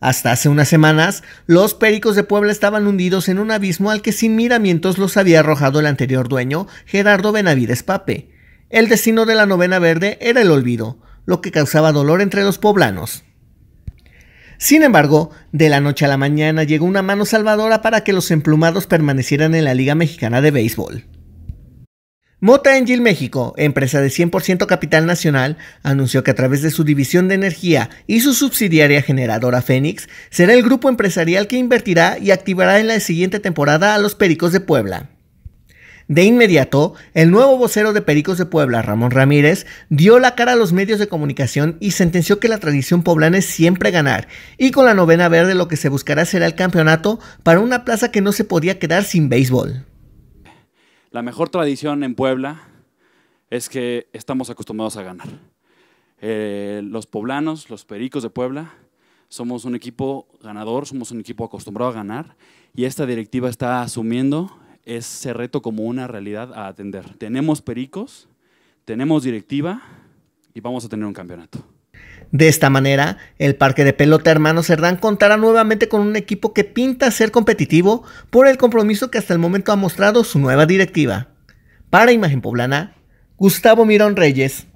Hasta hace unas semanas, los Pericos de Puebla estaban hundidos en un abismo al que sin miramientos los había arrojado el anterior dueño, Gerardo Benavides Pape. El destino de la novena verde era el olvido, lo que causaba dolor entre los poblanos. Sin embargo, de la noche a la mañana llegó una mano salvadora para que los emplumados permanecieran en la Liga Mexicana de Béisbol. Mota Engil México, empresa de 100% capital nacional, anunció que a través de su división de energía y su subsidiaria generadora Fénix, será el grupo empresarial que invertirá y activará en la siguiente temporada a los Pericos de Puebla. De inmediato, el nuevo vocero de Pericos de Puebla, Ramón Ramírez, dio la cara a los medios de comunicación y sentenció que la tradición poblana es siempre ganar, y con la novena verde lo que se buscará será el campeonato para una plaza que no se podía quedar sin béisbol. La mejor tradición en Puebla es que estamos acostumbrados a ganar. Eh, los poblanos, los pericos de Puebla, somos un equipo ganador, somos un equipo acostumbrado a ganar y esta directiva está asumiendo ese reto como una realidad a atender. Tenemos pericos, tenemos directiva y vamos a tener un campeonato. De esta manera, el parque de pelota hermano Serdán contará nuevamente con un equipo que pinta ser competitivo por el compromiso que hasta el momento ha mostrado su nueva directiva. Para Imagen Poblana, Gustavo Mirón Reyes.